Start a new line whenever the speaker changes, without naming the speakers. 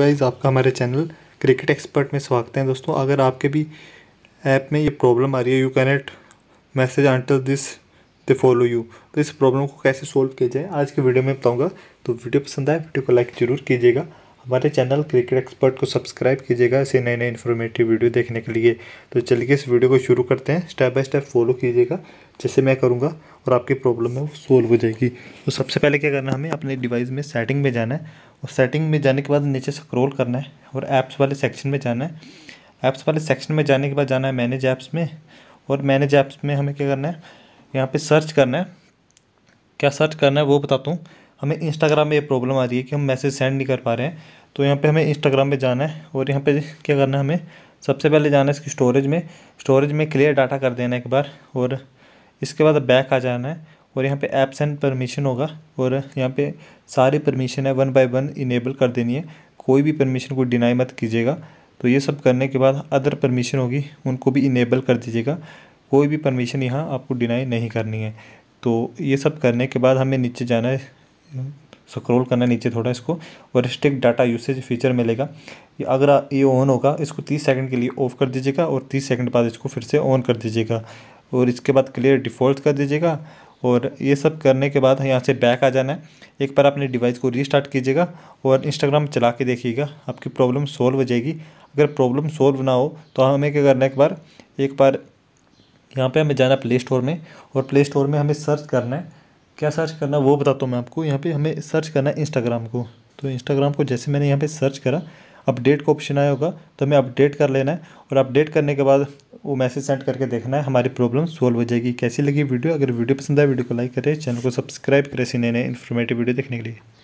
guys आपका हमारे channel cricket expert में स्वागत है दोस्तों अगर आपके भी ऐप में ये प्रॉब्लम आ रही है you cannot message until this they follow you तो इस प्रॉब्लम को कैसे सोल्व किया जाए आज की वीडियो में बताऊंगा तो वीडियो पसंद आए वीडियो को लाइक ज़रूर कीजिएगा हमारे चैनल क्रिकेट एक्सपर्ट को सब्सक्राइब कीजिएगा ऐसे नए नए इन्फॉर्मेटिव वीडियो देखने के लिए तो चलिए इस वीडियो को शुरू करते हैं स्टेप बाय स्टेप फॉलो कीजिएगा जैसे मैं करूँगा और आपकी प्रॉब्लम है वो सोल्व हो जाएगी तो सबसे पहले क्या करना है हमें अपने डिवाइस में सेटिंग में जाना है और सेटिंग में जाने के बाद नीचे स्क्रोल करना है और ऐप्स वाले सेक्शन में जाना है ऐप्स वाले सेक्शन में जाने के बाद जाना है मैनेज ऐप्स में और मैनेज ऐप्स में हमें क्या करना है यहाँ पर सर्च करना है क्या सर्च करना है वो बताता हूँ हमें इंस्टाग्राम में ये प्रॉब्लम आ रही है कि हम मैसेज सेंड नहीं कर पा रहे हैं तो यहाँ पे हमें इंस्टाग्राम पे जाना है और यहाँ पे क्या करना है हमें सबसे पहले जाना है इसकी स्टोरेज में स्टोरेज में क्लियर डाटा कर देना है एक बार और इसके बाद बैक आ जाना है और यहाँ पे ऐप सेंड परमिशन होगा और यहाँ पे सारी परमिशन है वन बाय वन इनेबल कर देनी है कोई भी परमिशन को डिनाई मत कीजिएगा तो ये सब करने के बाद अदर परमिशन होगी उनको भी इनेबल कर दीजिएगा कोई भी परमिशन यहाँ आपको डिनाई नहीं करनी है तो ये सब करने के बाद हमें नीचे जाना है स्क्रॉल करना नीचे थोड़ा इसको और रिस्ट्रिक्ट डाटा यूसेज फीचर मिलेगा अगर ये ऑन होगा इसको तीस सेकंड के लिए ऑफ कर दीजिएगा और तीस सेकंड बाद इसको फिर से ऑन कर दीजिएगा और इसके बाद क्लियर डिफ़ॉल्ट कर दीजिएगा और ये सब करने के बाद यहाँ से बैक आ जाना है एक बार अपने डिवाइस को रीस्टार्ट कीजिएगा और इंस्टाग्राम चला के देखिएगा आपकी प्रॉब्लम सॉल्व हो जाएगी अगर प्रॉब्लम सॉल्व ना हो तो हमें क्या करना है एक बार एक बार यहाँ पे हमें जाना है प्ले स्टोर में और प्ले स्टोर में हमें सर्च करना है क्या सर्च करना वो बताता हूँ मैं आपको यहाँ पे हमें सर्च करना है इंस्टाग्राम को तो इंस्टाग्राम को जैसे मैंने यहाँ पे सर्च करा अपडेट का ऑप्शन आया होगा तो हमें अपडेट कर लेना है और अपडेट करने के बाद वो मैसेज सेंड करके देखना है हमारी प्रॉब्लम सॉल्व हो जाएगी कैसी लगी वीडियो अगर वीडियो पसंद आए वीडियो को लाइक करें चैनल को सब्सक्राइब करें ऐसी नए नए इन्फॉर्मेटिव वीडियो देखने के लिए